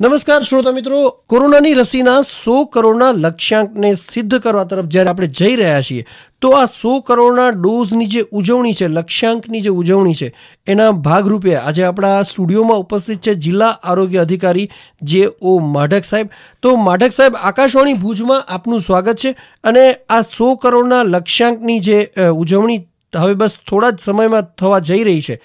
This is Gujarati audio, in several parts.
નમસ્કાર શ્રોતા મિત્રો કોરોનાની રસીના સો કરોડના લક્ષ્યાંકને સિદ્ધ કરવા તરફ જ્યારે આપણે જઈ રહ્યા છીએ તો આ સો કરોડના ડોઝની જે ઉજવણી છે લક્ષ્યાંકની જે ઉજવણી છે એના ભાગરૂપે આજે આપણા સ્ટુડિયોમાં ઉપસ્થિત છે જિલ્લા આરોગ્ય અધિકારી જે ઓ માઢક સાહેબ તો માઢક સાહેબ આકાશવાણી ભુજમાં આપનું સ્વાગત છે અને આ સો કરોડના લક્ષ્યાંકની જે ઉજવણી હવે બસ થોડા જ સમયમાં થવા જઈ રહી છે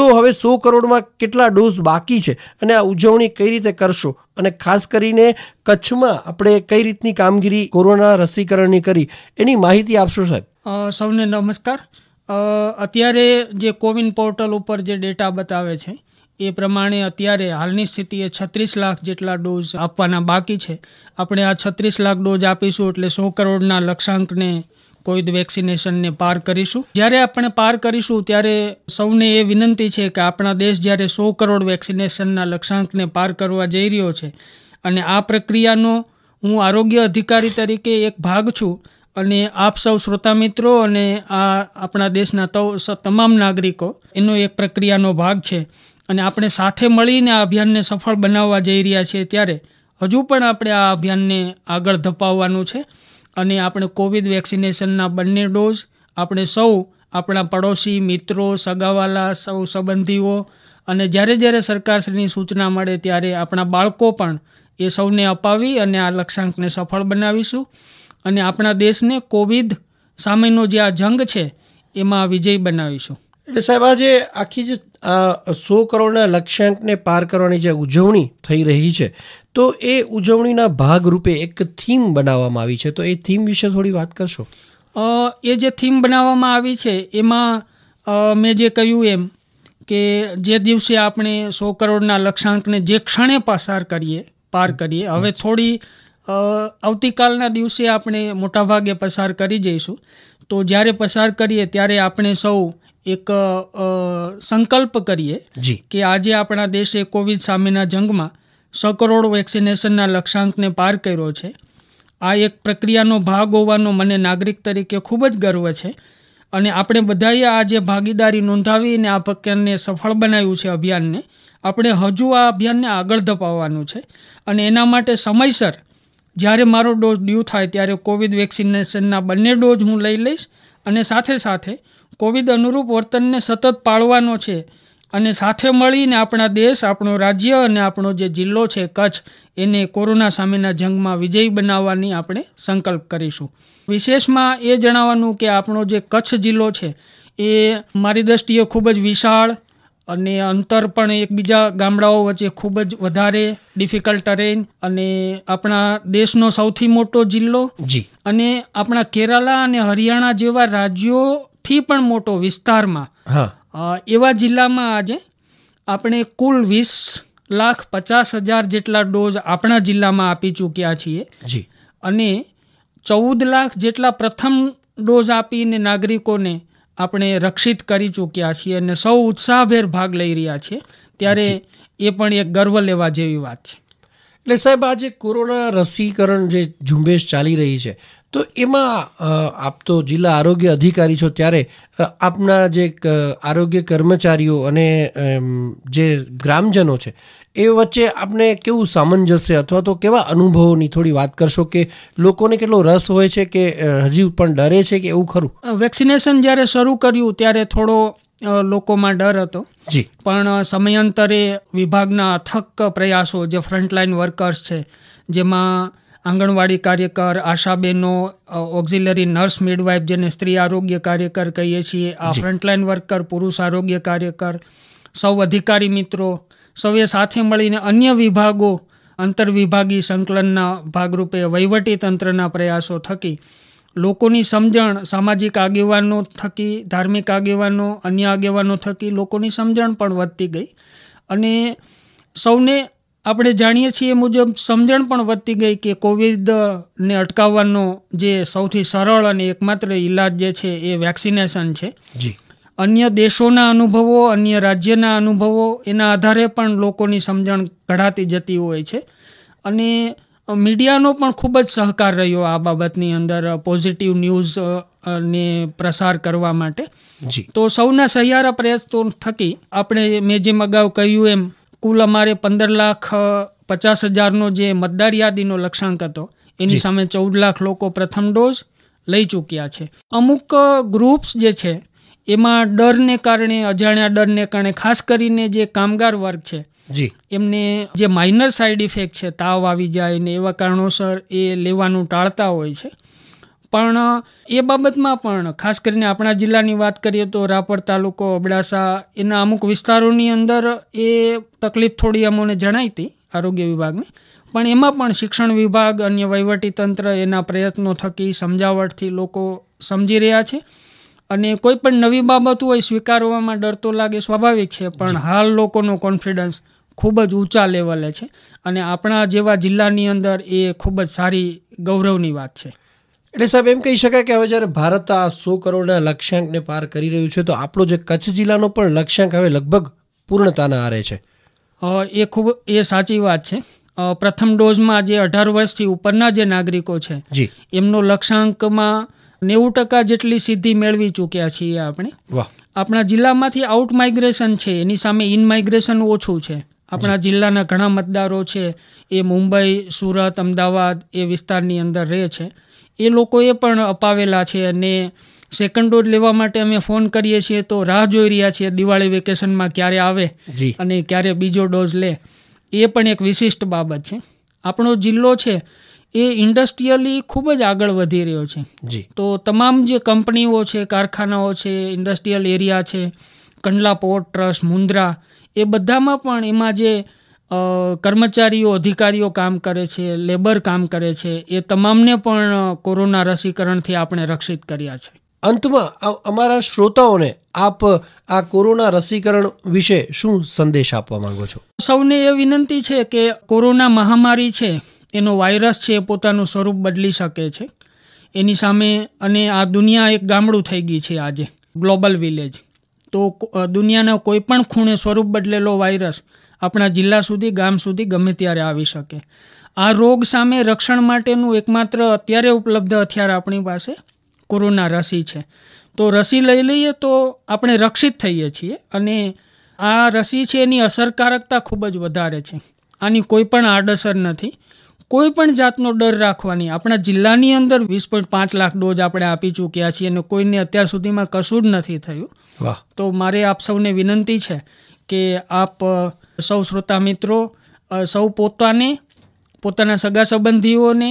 તો હવે સો કરોડમાં કેટલા ડોઝ બાકી છે અને આ ઉજવણી કઈ રીતે કરશો અને ખાસ કરીને કચ્છમાં આપણે કઈ રીતની કામગીરી કોરોના રસીકરણની કરી એની માહિતી આપશો સાહેબ સૌને નમસ્કાર અત્યારે જે કોવિન પોર્ટલ ઉપર જે ડેટા બતાવે છે એ પ્રમાણે અત્યારે હાલની સ્થિતિએ છત્રીસ લાખ જેટલા ડોઝ આપવાના બાકી છે આપણે આ છત્રીસ લાખ ડોઝ આપીશું એટલે સો કરોડના લક્ષ્યાંકને કોવિડ વેક્સિનેશનને પાર કરીશું જ્યારે આપણે પાર કરીશું ત્યારે સૌને એ વિનંતી છે કે આપણા દેશ જ્યારે સો કરોડ વેક્સિનેશનના લક્ષ્યાંકને પાર કરવા જઈ રહ્યો છે અને આ પ્રક્રિયાનો હું આરોગ્ય અધિકારી તરીકે એક ભાગ છું અને આપ સૌ શ્રોતા મિત્રો અને આ આપણા દેશના તમામ નાગરિકો એનો એક પ્રક્રિયાનો ભાગ છે અને આપણે સાથે મળીને આ અભિયાનને સફળ બનાવવા જઈ રહ્યા છીએ ત્યારે હજુ પણ આપણે આ અભિયાનને આગળ ધપાવવાનું છે અને આપણે કોવિડ વેક્સિનેશનના બંને ડોઝ આપણે સૌ આપણા પડોશી મિત્રો સગાવાલા સૌ સંબંધીઓ અને જ્યારે જ્યારે સરકારશ્રીની સૂચના મળે ત્યારે આપણા બાળકો પણ એ સૌને અપાવી અને આ લક્ષ્યાંકને સફળ બનાવીશું અને આપણા દેશને કોવિડ સામેનો જે આ જંગ છે એમાં વિજય બનાવીશું એટલે સાહેબ આજે આખી જે સો કરોડના લક્ષ્યાંકને પાર કરવાની જે ઉજવણી થઈ રહી છે તો એ ઉજવણીના ભાગરૂપે એક થીમ બનાવવામાં આવી છે તો એ થીમ વિશે થોડી વાત કરશો એ જે થીમ બનાવવામાં આવી છે એમાં મેં જે કહ્યું એમ કે જે દિવસે આપણે સો કરોડના લક્ષ્યાંકને જે ક્ષણે પસાર કરીએ પાર કરીએ હવે થોડી આવતીકાલના દિવસે આપણે મોટાભાગે પસાર કરી જઈશું તો જ્યારે પસાર કરીએ ત્યારે આપણે સૌ એક સંકલ્પ કરીએ કે આજે આપણા દેશે કોવિડ સામેના જંગમાં સો કરોડ વેક્સિનેશનના લક્ષ્યાંકને પાર કર્યો છે આ એક પ્રક્રિયાનો ભાગ હોવાનો મને નાગરિક તરીકે ખૂબ જ ગર્વ છે અને આપણે બધાએ આજે જે ભાગીદારી નોંધાવીને આ પ્રક્રિયાને સફળ બનાવ્યું છે અભિયાનને આપણે હજુ આ અભિયાનને આગળ ધપાવવાનું છે અને એના માટે સમયસર જ્યારે મારો ડોઝ ડ્યુ થાય ત્યારે કોવિડ વેક્સિનેશનના બંને ડોઝ હું લઈ લઈશ અને સાથે સાથે કોવિડ અનુરૂપ વર્તનને સતત પાળવાનો છે અને સાથે મળીને આપણા દેશ આપણો રાજ્ય અને આપણો જે જિલ્લો છે કચ્છ એને કોરોના સામેના જંગમાં વિજયી બનાવવાની આપણે સંકલ્પ કરીશું વિશેષમાં એ જણાવવાનું કે આપણો જે કચ્છ જિલ્લો છે એ મારી દૃષ્ટિએ ખૂબ જ વિશાળ અને અંતર પણ એકબીજા ગામડાઓ વચ્ચે ખૂબ જ વધારે ડિફિકલ્ટ ટરેન અને આપણા દેશનો સૌથી મોટો જિલ્લો જી અને આપણા કેરાલા અને હરિયાણા જેવા રાજ્યોથી પણ મોટો વિસ્તારમાં એવા જિલ્લામાં આજે આપણે કુલ વીસ લાખ પચાસ હજાર જેટલા ડોઝ આપણા જિલ્લામાં આપી ચૂક્યા છીએ જી અને ચૌદ લાખ જેટલા પ્રથમ ડોઝ આપીને નાગરિકોને આપણે રક્ષિત કરી ચૂક્યા છીએ અને સૌ ઉત્સાહભેર ભાગ લઈ રહ્યા છે ત્યારે એ પણ એક ગર્વ લેવા જેવી વાત છે એટલે સાહેબ આજે કોરોના રસીકરણ જે ઝુંબેશ ચાલી રહી છે તો એમાં આપ તો જિલ્લા આરોગ્ય અધિકારી છો ત્યારે આપના જે આરોગ્ય કર્મચારીઓ અને જે ગ્રામજનો છે એ વચ્ચે આપને કેવું સામંજસ્ય અથવા તો કેવા અનુભવોની થોડી વાત કરશો કે લોકોને કેટલો રસ હોય છે કે હજી પણ ડરે છે કે એવું ખરું વેક્સિનેશન જ્યારે શરૂ કર્યું ત્યારે થોડો લોકોમાં ડર હતો જી પણ સમયાંતરે વિભાગના અથક પ્રયાસો જે ફ્રન્ટલાઈન વર્કર્સ છે જેમાં આંગણવાડી કાર્યકર આશાબેનો ઓક્ઝિલરી નર્સ મિડવાઇફ જેને સ્ત્રી આરોગ્ય કાર્યકર કહીએ છીએ આ ફ્રન્ટલાઇન વર્કર પુરુષ આરોગ્ય કાર્યકર સૌ અધિકારી મિત્રો સૌએ સાથે મળીને અન્ય વિભાગો આંતરવિભાગી સંકલનના ભાગરૂપે વહીવટીતંત્રના પ્રયાસો થકી લોકોની સમજણ સામાજિક આગેવાનો થકી ધાર્મિક આગેવાનો અન્ય આગેવાનો થકી લોકોની સમજણ પણ વધતી ગઈ અને સૌને આપણે જાણીએ છીએ મુજબ સમજણ પણ વધતી ગઈ કે કોવિડને અટકાવવાનો જે સૌથી સરળ અને એકમાત્ર ઈલાજ જે છે એ વેક્સિનેશન છે અન્ય દેશોના અનુભવો અન્ય રાજ્યના અનુભવો એના આધારે પણ લોકોની સમજણ ઘડાતી જતી હોય છે અને મીડિયાનો પણ ખૂબ જ સહકાર રહ્યો આ બાબતની અંદર પોઝિટિવ ન્યૂઝ ને પ્રસાર કરવા માટે તો સૌના સહિયારા પ્રયત્નો થકી આપણે મેં જેમ અગાઉ કહ્યું એમ કુલ અમારે પંદર લાખ પચાસ હજારનો જે મતદાર યાદીનો લક્ષાંક હતો એની સામે ચૌદ લાખ લોકો પ્રથમ ડોઝ લઈ ચૂક્યા છે અમુક ગ્રુપ્સ જે છે એમાં ડરને કારણે અજાણ્યા ડરને કારણે ખાસ કરીને જે કામગાર વર્ગ છે જી એમને જે માઇનર સાઇડ ઇફેક્ટ છે તાવ આવી જાય ને એવા કારણોસર એ લેવાનું ટાળતા હોય છે પણ એ બાબતમાં પણ ખાસ કરીને આપણા જિલ્લાની વાત કરીએ તો રાપર તાલુકો અબડાસા એના અમુક વિસ્તારોની અંદર એ તકલીફ થોડી અમોને જણાઈ હતી આરોગ્ય વિભાગને પણ એમાં પણ શિક્ષણ વિભાગ અન્ય વહીવટીતંત્ર એના પ્રયત્નો થકી સમજાવટથી લોકો સમજી રહ્યા છે અને કોઈ પણ નવી બાબત હોય સ્વીકારવામાં ડર તો લાગે સ્વાભાવિક છે પણ હાલ લોકોનો કોન્ફિડન્સ ખૂબ જ ઊંચા લેવલે છે અને આપણા જેવા જિલ્લાની અંદર એ ખૂબ જ સારી ગૌરવની વાત છે એટલે સાહેબ એમ કહી શકાય કે હવે જ્યારે ભારત આ સો કરોડના લક્ષ્યાંકને પાર કરી રહ્યું છે તો આપણો જે કચ્છ જિલ્લાનો પણ લક્ષ્યાંક હવે લગભગ પૂર્ણતાના આરે છે એ ખૂબ એ સાચી વાત છે પ્રથમ ડોઝમાં જે અઢાર વર્ષથી ઉપરના જે નાગરિકો છે એમનો લક્ષ્યાંકમાં નેવું ટકા જેટલી સિદ્ધિ મેળવી ચૂક્યા છીએ આપણે આપણા જિલ્લામાંથી આઉટ માઇગ્રેશન છે એની સામે ઇન માઇગ્રેશન ઓછું છે આપણા જિલ્લાના ઘણા મતદારો છે એ મુંબઈ સુરત અમદાવાદ એ વિસ્તારની અંદર રહે છે એ લોકોએ પણ અપાવેલા છે અને સેકન્ડ ડોઝ લેવા માટે અમે ફોન કરીએ છીએ તો રાહ જોઈ રહ્યા છીએ દિવાળી વેકેશનમાં ક્યારે આવે અને ક્યારે બીજો ડોઝ લે એ પણ એક વિશિષ્ટ બાબત છે આપણો જિલ્લો છે એ ઇન્ડસ્ટ્રીયલી ખૂબ જ આગળ વધી રહ્યો છે તો તમામ જે કંપનીઓ છે કારખાનાઓ છે ઇન્ડસ્ટ્રીયલ એરિયા છે કંડલા પોર્ટ ટ્રસ્ટ મુન્દ્રા એ બધામાં પણ એમાં જે કર્મચારીઓ અધિકારીઓ કામ કરે છે લેબર કામ કરે છે એ તમામને પણ કોરોના રસીકરણથી આપણે રક્ષિત કર્યા છે અંતમાં અમારા શ્રોતાઓને આપ આ કોરોના રસીકરણ વિશે શું સંદેશ આપવા માંગો છો સૌને એ વિનંતી છે કે કોરોના મહામારી છે એનો વાયરસ છે એ પોતાનું સ્વરૂપ બદલી શકે છે એની સામે અને આ દુનિયા એક ગામડું થઈ ગઈ છે આજે ગ્લોબલ વિલેજ તો દુનિયાના કોઈ પણ ખૂણે સ્વરૂપ બદલેલો વાયરસ આપણા જિલ્લા સુધી ગામ સુધી ગમે ત્યારે આવી શકે આ રોગ સામે રક્ષણ માટેનું એકમાત્ર અત્યારે ઉપલબ્ધ હથિયાર આપણી પાસે કોરોના રસી છે તો રસી લઈ લઈએ તો આપણે રક્ષિત થઈએ છીએ અને આ રસી છે એની અસરકારકતા ખૂબ જ વધારે છે આની કોઈ પણ આડઅસર નથી કોઈ પણ જાતનો ડર રાખવાની આપણા જિલ્લાની અંદર વીસ પોઈન્ટ પાંચ લાખ ડોઝ આપણે આપી ચૂક્યા છીએ અને કોઈને અત્યાર સુધીમાં કશું જ નથી થયું તો મારે આપ સૌને વિનંતી છે કે આપ સૌ શ્રોતા મિત્રો સૌ પોતાને પોતાના સગા સંબંધીઓને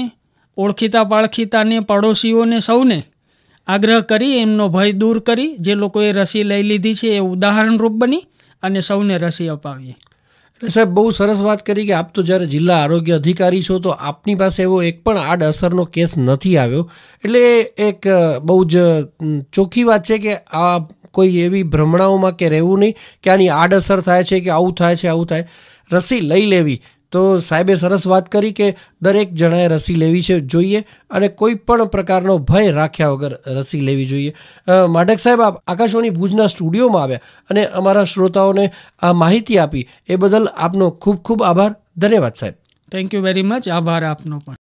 ઓળખીતા પાળખીતાને પડોશીઓને સૌને આગ્રહ કરી એમનો ભય દૂર કરી જે લોકોએ રસી લઈ લીધી છે એ ઉદાહરણરૂપ બની અને સૌને રસી અપાવીએ એટલે સાહેબ બહુ સરસ વાત કરી કે આપ તો જ્યારે જિલ્લા આરોગ્ય અધિકારી છો તો આપની પાસે એવો એક પણ આડઅસરનો કેસ નથી આવ્યો એટલે એક બહુ જ ચોખ્ખી વાત છે કે આ કોઈ એવી ભ્રમણાઓમાં કે રહેવું નહીં કે આની આડઅસર થાય છે કે આવું થાય છે આવું થાય રસી લઈ લેવી તો સાહેબે સરસ વાત કરી કે દરેક જણાએ રસી લેવી છે જોઈએ અને કોઈ પણ પ્રકારનો ભય રાખ્યા વગર રસી લેવી જોઈએ માઢક સાહેબ આપ આકાશવાણી ભુજના સ્ટુડિયોમાં આવ્યા અને અમારા શ્રોતાઓને આ માહિતી આપી એ બદલ આપનો ખૂબ ખૂબ આભાર ધન્યવાદ સાહેબ થેન્ક યુ વેરી મચ આભાર આપનો પણ